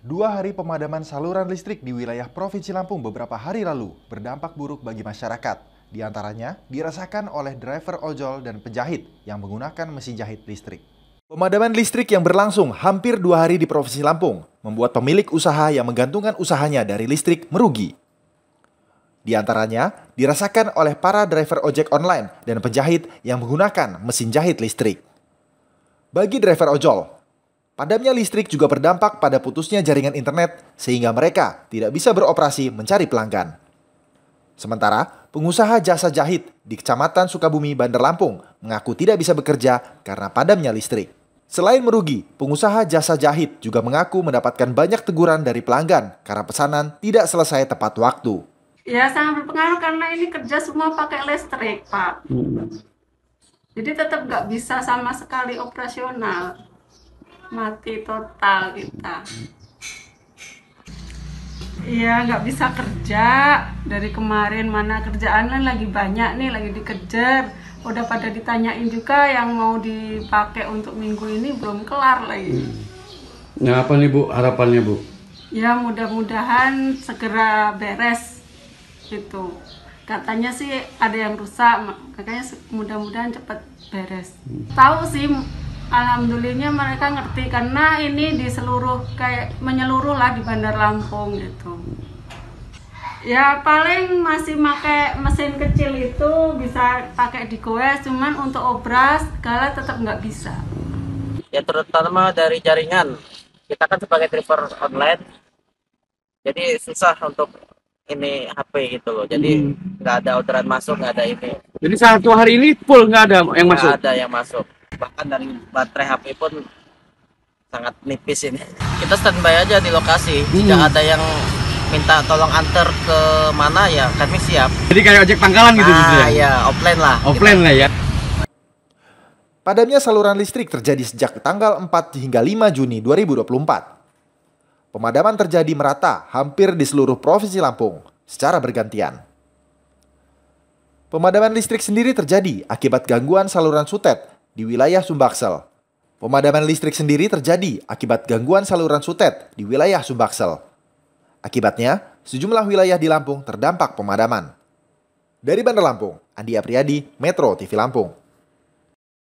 Dua hari pemadaman saluran listrik di wilayah Provinsi Lampung beberapa hari lalu berdampak buruk bagi masyarakat. Di antaranya dirasakan oleh driver ojol dan penjahit yang menggunakan mesin jahit listrik. Pemadaman listrik yang berlangsung hampir dua hari di Provinsi Lampung membuat pemilik usaha yang menggantungkan usahanya dari listrik merugi. Di antaranya dirasakan oleh para driver ojek online dan penjahit yang menggunakan mesin jahit listrik. Bagi driver ojol, Padamnya listrik juga berdampak pada putusnya jaringan internet sehingga mereka tidak bisa beroperasi mencari pelanggan. Sementara, pengusaha jasa jahit di Kecamatan Sukabumi, Bandar Lampung mengaku tidak bisa bekerja karena padamnya listrik. Selain merugi, pengusaha jasa jahit juga mengaku mendapatkan banyak teguran dari pelanggan karena pesanan tidak selesai tepat waktu. Ya sangat berpengaruh karena ini kerja semua pakai listrik, Pak. Hmm. Jadi tetap nggak bisa sama sekali operasional mati total kita Iya nggak bisa kerja dari kemarin mana kerjaan lain lagi banyak nih lagi dikejar udah pada ditanyain juga yang mau dipakai untuk minggu ini belum kelar lagi. Nah apa nih bu harapannya bu? Ya mudah-mudahan segera beres gitu. Katanya sih ada yang rusak makanya mudah-mudahan cepat beres. Hmm. Tahu sih alhamdulillahnya mereka ngerti karena ini di seluruh kayak menyeluruh lah di Bandar Lampung gitu ya paling masih pakai mesin kecil itu bisa pakai di kue, cuman untuk obras segala tetap nggak bisa ya terutama dari jaringan kita kan sebagai driver online jadi susah untuk ini HP gitu loh jadi hmm. nggak hmm. ada orderan masuk nggak ada ini jadi satu hari ini full nggak ada yang gak masuk ada yang masuk bahkan dari baterai HP pun sangat nipis ini kita standby aja di lokasi hmm. jika ada yang minta tolong antar ke mana ya kami siap jadi kayak ojek pangkalan gitu ah, ya offline lah offline gitu. lah ya Padamnya saluran listrik terjadi sejak tanggal 4 hingga 5 Juni 2024. Pemadaman terjadi merata hampir di seluruh Provinsi Lampung secara bergantian. Pemadaman listrik sendiri terjadi akibat gangguan saluran sutet di wilayah Sumbaksel. Pemadaman listrik sendiri terjadi akibat gangguan saluran sutet di wilayah Sumbaksel. Akibatnya, sejumlah wilayah di Lampung terdampak pemadaman. Dari Bandar Lampung, Andi Apriyadi, Metro TV Lampung.